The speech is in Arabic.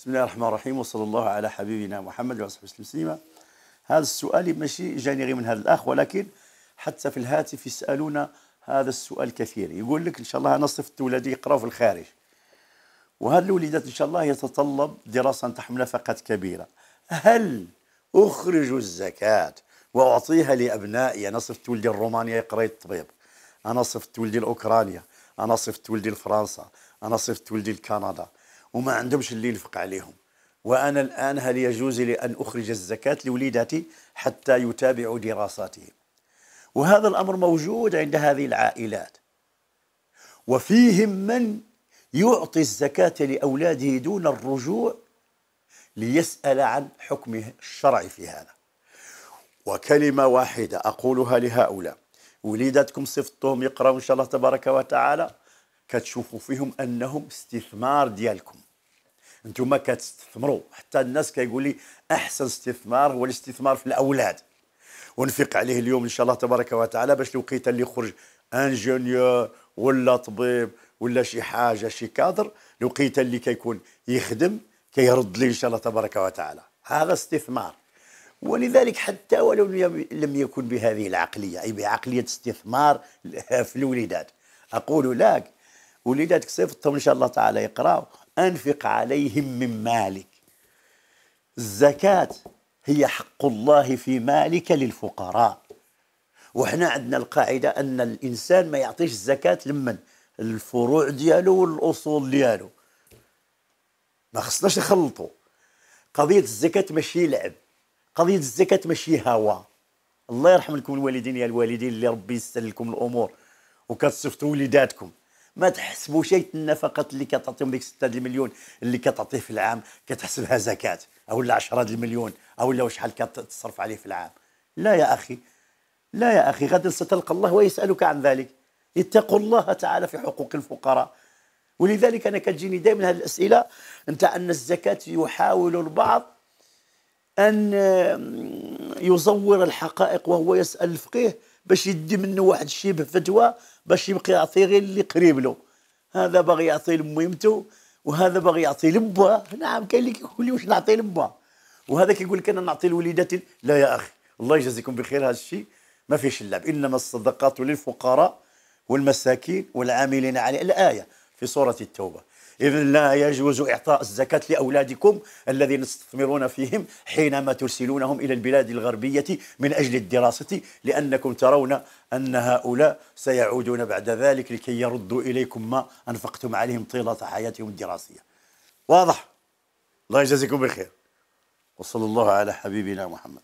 بسم الله الرحمن الرحيم وصلى الله على حبيبنا محمد وعلى صحبه وسلم هذا السؤال ماشي جاني غير من هذا الاخ ولكن حتى في الهاتف يسالونا هذا السؤال كثير يقول لك ان شاء الله انا صفت ولادي يقراوا في الخارج وهذه الوليدات ان شاء الله يتطلب دراسه تحمل نفقات كبيره هل اخرج الزكاه واعطيها لابنائي انا صفت ولدي الرومانيا يقرا الطبيب انا صفت ولدي الاوكرانيا انا صفت ولدي لفرنسا انا صفت ولدي لكندا وما عندهمش اللي ينفق عليهم وأنا الآن هل يجوز لي أن أخرج الزكاة لوليداتي حتى يتابعوا دراساتهم وهذا الأمر موجود عند هذه العائلات وفيهم من يعطي الزكاة لأولاده دون الرجوع ليسأل عن حكمه الشرعي في هذا وكلمة واحدة أقولها لهؤلاء وليداتكم صفتهم يقرأوا إن شاء الله تبارك وتعالى كتشوفوا فيهم انهم استثمار ديالكم انتم كتستثمروا حتى الناس كيقول لي احسن استثمار هو الاستثمار في الاولاد ونفق عليه اليوم ان شاء الله تبارك وتعالى باش الوقيته اللي يخرج انجينيور ولا طبيب ولا شي حاجه شي كادر الوقيته اللي كيكون يخدم كيرد لي ان شاء الله تبارك وتعالى هذا استثمار ولذلك حتى ولو لم يكن بهذه العقليه اي بعقليه استثمار في الوليدات اقول لك وليداتك صيفطهم ان شاء الله تعالى يقراوا انفق عليهم من مالك الزكاه هي حق الله في مالك للفقراء وحنا عندنا القاعده ان الانسان ما يعطيش الزكاه لمن الفروع ديالو والاصول ديالو ما خصناش نخلطوا قضيه الزكاه ماشي لعب قضيه الزكاه ماشي هوا الله يرحم لكم الوالدين يا الوالدين اللي ربي يسهل لكم الامور وكتصيفطوا وليداتكم ما تحسبوش النفقات اللي كتعطيهم ديك 6 المليون اللي كتعطيه في العام كتحسبها زكاه او لا 10 المليون او لا وشحال كتصرف عليه في العام لا يا اخي لا يا اخي غدا ستلقى الله ويسالك عن ذلك اتقوا الله تعالى في حقوق الفقراء ولذلك انا كتجيني دائما هذه الاسئله نتاع ان الزكاه يحاول البعض ان يزور الحقائق وهو يسال الفقيه باش يدي منه واحد الشبه فتوى باش يبقى يعطي غير اللي قريب له هذا باغي يعطي لميمته وهذا باغي يعطي لباه نعم كاين اللي كيقول لي واش نعطي لباه وهذا كيقول لك انا نعطي لوليداتي لا يا اخي الله يجازيكم بخير هذا الشيء ما فيش اللعب انما الصدقات للفقراء والمساكين والعاملين عليه الايه في سوره التوبه إذا لا يجوز إعطاء الزكاة لأولادكم الذين تستثمرون فيهم حينما ترسلونهم إلى البلاد الغربية من أجل الدراسة لأنكم ترون أن هؤلاء سيعودون بعد ذلك لكي يردوا إليكم ما أنفقتم عليهم طيلة حياتهم الدراسية واضح الله يجازيكم بخير وصلى الله على حبيبنا محمد